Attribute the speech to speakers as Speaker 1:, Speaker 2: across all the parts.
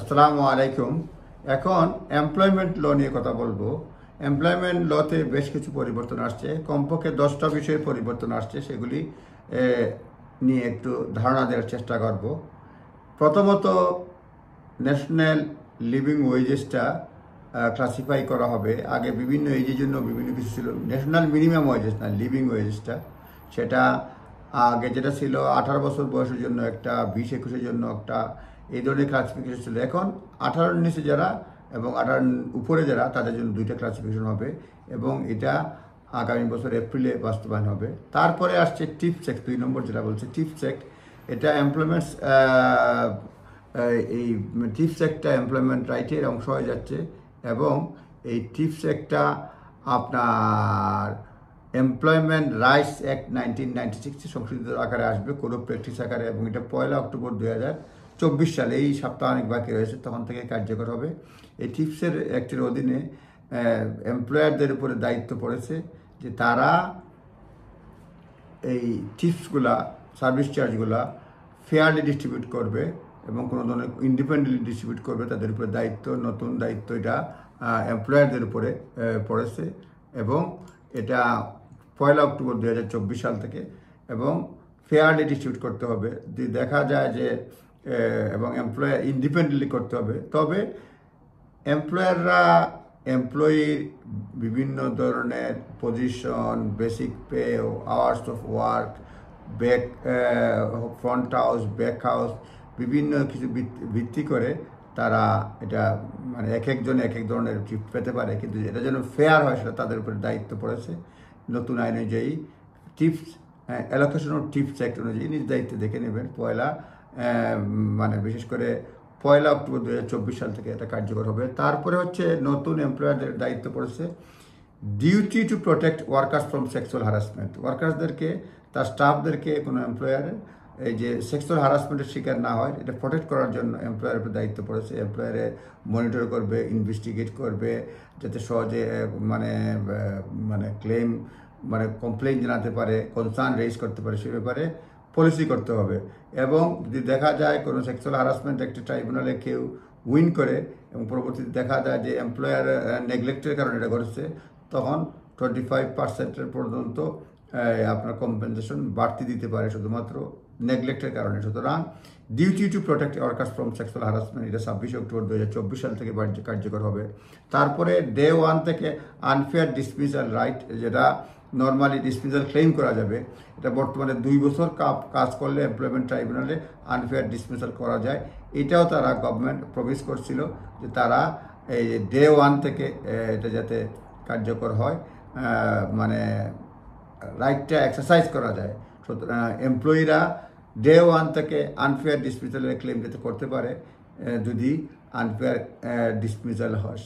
Speaker 1: আসসালামু আলাইকুম এখন এমপ্লয়মেন্ট ল নিয়ে কথা বলবো এমপ্লয়মেন্ট লতে বেশ কিছু পরিবর্তন আসছে কমপক্ষে দশটা বিষয়ে পরিবর্তন আসছে সেগুলি নিয়ে একটু ধারণা দেওয়ার চেষ্টা করব প্রথমত ন্যাশনাল লিভিং ওয়েজেসটা ক্লাসিফাই করা হবে আগে বিভিন্ন এজের জন্য বিভিন্ন কিছু ছিল ন্যাশনাল মিনিমাম ওয়েজেস না লিভিং ওয়েজেসটা সেটা আগে যেটা ছিল আঠারো বছর বয়সের জন্য একটা বিশ একুশের জন্য একটা এই ধরনের ক্লাসিফিকেশন ছিল এখন আঠারোর নিচে যারা এবং আঠারোর উপরে যারা তাদের জন্য দুইটা ক্লাসিফিকেশন হবে এবং এটা আগামী বছর এপ্রিলে বাস্তবায়ন হবে তারপরে আসছে টিপ চেক দুই নম্বর যেটা বলছে টিপ চেক এটা এমপ্লয়মেন্টস এই টিপ চেকটা এমপ্লয়মেন্ট রাইটের অংশ হয়ে যাচ্ছে এবং এই টিপ চেকটা আপনার employment rights act nineteen ninety সিক্সে সংশোধিত আকারে আসবে কোনো প্র্যাকটিস আকারে এবং এটা পয়লা অক্টোবর দু হাজার চব্বিশ সালে এই সপ্তাহ অনেক বাকি রয়েছে তখন থেকে কার্যকর হবে এই টিপসের একটির অধীনে এমপ্লয়ারদের উপরে দায়িত্ব পড়েছে যে তারা এই টিপসগুলা সার্ভিস চার্জগুলা ফেয়ারলি ডিস্ট্রিবিউট করবে এবং কোনো ধরনের ইন্ডিপেন্ডেন্টলি ডিস্ট্রিবিউট করবে তাদের উপরে দায়িত্ব নতুন দায়িত্ব এটা এমপ্লয়ারদের উপরে পড়েছে এবং এটা পয়লা অক্টোবর দু সাল থেকে এবং ফেয়ারলি ডিস্ট্রিবিউট করতে হবে দেখা যায় যে এবং এমপ্লয়ার ইন্ডিপেন্ডেন্টলি করতে হবে তবে এমপ্লয়াররা এমপ্লয়ির বিভিন্ন ধরনের position basic pay hours of work back front house back house বিভিন্ন কিছু ভিত্তি করে তারা এটা মানে এক একজন এক এক ধরনের গিফট পেতে পারে কিন্তু এটা যেন ফেয়ার হয় সেটা তাদের উপরে দায়িত্ব পড়েছে নতুন আইন অনুযায়ী tips allocation of tips act অনুযায়ী নিজ দায়িত্ব দেখে নেবেন পয়লা মানে বিশেষ করে পয়লা অক্টোবর দু সাল থেকে এটা কার্যকর হবে তারপরে হচ্ছে নতুন এমপ্লয়ারদের দায়িত্ব পড়েছে duty to protect workers from sexual harassment ওয়ার্কার্সদেরকে তার স্টাফদেরকে কোনো এমপ্লয়ারের এই যে সেক্সুয়াল হারাসমেন্টের শিকার না হয় এটা প্রোটেক্ট করার জন্য এমপ্লয়ারের উপর দায়িত্ব পড়েছে এমপ্লয়ারে মনিটর করবে ইনভেস্টিগেট করবে যাতে সহজে মানে মানে ক্লেম মানে কমপ্লেন জানাতে পারে কনসার্ন রেজ করতে পারে সে ব্যাপারে পলিসি করতে হবে এবং যদি দেখা যায় কোনো সেক্সুয়াল হারাসমেন্ট একটি ট্রাইব্যুনালে কেউ উইন করে এবং পরবর্তীতে দেখা যায় যে এমপ্লয়ার নেগলেক্টের কারণে এটা ঘটছে তখন টোয়েন্টি ফাইভ পার্সেন্টের পর্যন্ত আপনার কম্পেনসেশন বাড়তি দিতে পারে শুধুমাত্র নেগলেক্টের কারণে সুতরাং duty to protect workers from sexual harassment এটা ছাব্বিশে অক্টোবর দু হাজার চব্বিশ সাল থেকে কার্যকর হবে তারপরে ডে ওয়ান থেকে আনফেয়ার ডিসমিস অ্যান্ড রাইট যেটা নর্মালি ডিসমিসাল ক্লেম করা যাবে এটা বর্তমানে দুই বছর কাজ করলে এমপ্লয়মেন্ট ট্রাইব্যুনালে আনফেয়ার ডিসমিসাল করা যায় এটাও তারা গভর্নমেন্ট প্রবেশ করছিল যে তারা এই ডে ওয়ান থেকে এটা যাতে কার্যকর হয় মানে রাইটটা এক্সারসাইজ করা যায় এমপ্লয়িরা ডে ওয়ান থেকে আনফেয়ার ডিসমিসালের ক্লেম যাতে করতে পারে যদি আনফেয়ার ডিসমিসাল হয়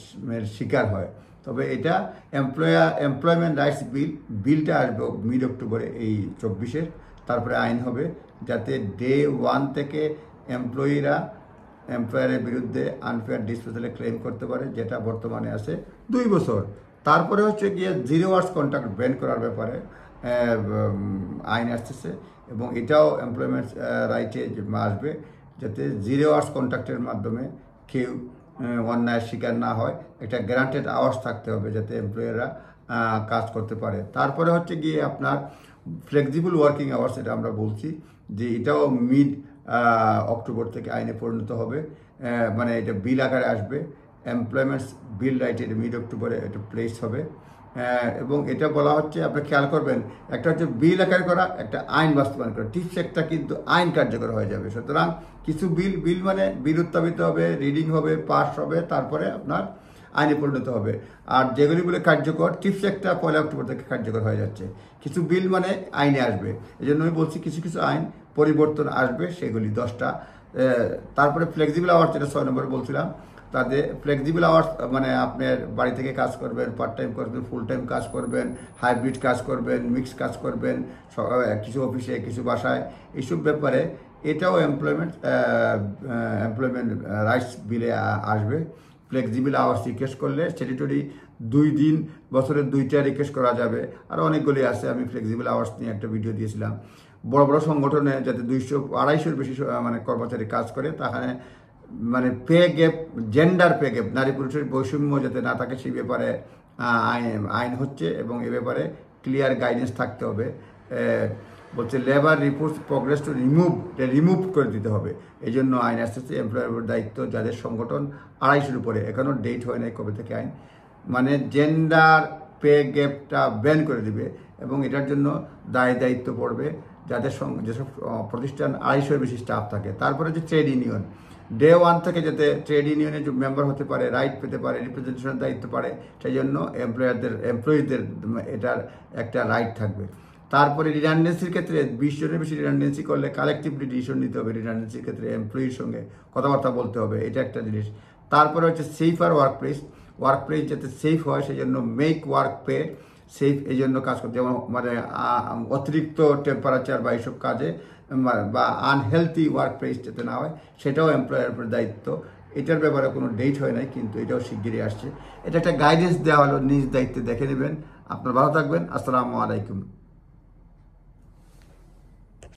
Speaker 1: শিকার হয় তবে এটা এমপ্লয়ার এমপ্লয়মেন্ট রাইটস বিল বিলটা আসবে মিড অক্টোবরে এই চব্বিশের তারপরে আইন হবে যাতে ডে ওয়ান থেকে এমপ্লয়িরা এমপ্লয়ারের বিরুদ্ধে আনফেয়ার ডিসপোজালে ক্লেম করতে পারে যেটা বর্তমানে আছে দুই বছর তারপরে হচ্ছে গিয়ে জিরো আওয়ার্স কন্ট্রাক্ট ব্যান করার ব্যাপারে আইন আসতেছে এবং এটাও এমপ্লয়মেন্ট রাইটে আসবে যাতে জিরো আওয়ার্স কন্ট্রাক্টের মাধ্যমে কেউ অন্যায়ের শিকার না হয় একটা গ্রান্টেড আওয়ার্স থাকতে হবে যাতে এমপ্লয়েরা কাজ করতে পারে তারপরে হচ্ছে গিয়ে আপনার ফ্লেক্সিবল ওয়ার্কিং আওয়ার্স এটা আমরা বলছি যে এটাও মিড অক্টোবর থেকে আইনে পরিণত হবে মানে এটা বিল আকারে আসবে এমপ্লয়মেন্টস বিল রাইট এটা মিড অক্টোবরে এটা প্লেস হবে হ্যাঁ, এবং এটা বলা হচ্ছে আপনি খেয়াল করবেন একটা হচ্ছে বিল আকার করা একটা আইন বাস্তবায়ন করা টিপস একটা কিন্তু আইন কার্যকর হয়ে যাবে সুতরাং কিছু বিল বিল মানে বিল উত্থাপিত হবে রিডিং হবে পাস হবে তারপরে আপনার আইনে পরিণত হবে আর যেগুলি বলে কার্যকর টিপস একটা পয়লা অক্টোবর থেকে কার্যকর হয়ে যাচ্ছে কিছু বিল মানে আইনে আসবে এই জন্য আমি বলছি কিছু কিছু আইন পরিবর্তন আসবে সেগুলি দশটা তারপরে ফ্লেক্সিবল আওয়ার যেটা ছয় নম্বরে বলছিলাম তাদের ফ্লেক্সিবল আওয়ার্স মানে আপনার বাড়ি থেকে কাজ করবেন পার্ট টাইম করবেন ফুল টাইম কাজ করবেন হাইব্রিড কাজ করবেন মিক্স কাজ করবেন কিছু অফিসে কিছু বাসায় এইসব ব্যাপারে এটাও এমপ্লয়মেন্ট এমপ্লয়মেন্ট রাইটস বিলে আসবে ফ্লেক্সিবল আওয়ার্স রিকোয়েস্ট করলে স্ট্যাটিটরি দুই দিন বছরের দুইটা রিকোয়েস্ট করা যাবে আর অনেকগুলি আছে আমি ফ্লেক্সিবল আওয়ার্স নিয়ে একটা ভিডিও দিয়েছিলাম বড় বড় সংগঠনে যাতে দুইশো আড়াইশোর বেশি মানে কর্মচারী কাজ করে তাহলে মানে pay gap gender pay gap নারী পুরুষের বৈষম্য যাতে না থাকে সেই ব্যাপারে আইন হচ্ছে এবং এ ব্যাপারে ক্লিয়ার গাইডেন্স থাকতে হবে বলছে labour report progress to remove remove করে দিতে হবে এই জন্য আইন আস্তে আস্তে এমপ্লয়ের দায়িত্ব যাদের সংগঠন আড়াইশোর উপরে এখনও ডেট হয় নাই কবে থেকে আইন মানে জেন্ডার পে গ্যাপটা ব্যান করে দিবে এবং এটার জন্য দায় দায়িত্ব পড়বে যাদের যেসব প্রতিষ্ঠান আড়াইশোর বেশি স্টাফ থাকে তারপরে যে ট্রেড ইউনিয়ন ডে ওয়ান থেকে যাতে ট্রেড ইউনিয়নে মেম্বার হতে পারে রাইট পেতে পারে রিপ্রেজেন্টেশনের দায়িত্ব পারে সেই জন্য এমপ্লয়ারদের এমপ্লয়িদের এটার একটা রাইট থাকবে তারপরে রিডান্ডেন্সির ক্ষেত্রে বিশ জনের বেশি রিডান্ডেন্সি করলে কালেকটিভলি ডিসিশন নিতে হবে রিডান্ডেন্সির ক্ষেত্রে এমপ্লয়ির সঙ্গে কথাবার্তা বলতে হবে এটা একটা জিনিস তারপরে হচ্ছে safer workplace workplace যাতে সেফ হয় সেই জন্য মেক ওয়ার্ক পে সেফ এই জন্য কাজ করতে যেমন মানে অতিরিক্ত টেম্পারেচার বা এইসব কাজে বা আনহেলদি ওয়ার্ক প্লেস যাতে না হয় সেটাও এমপ্লয়ারের উপর দায়িত্ব এটার ব্যাপারে কোনো ডেট হয় নাই কিন্তু এটাও শিগগিরই আসছে এটা একটা গাইডেন্স দেওয়া হলো নিজ দায়িত্বে দেখে নেবেন আপনার ভালো থাকবেন আসসালামু আলাইকুম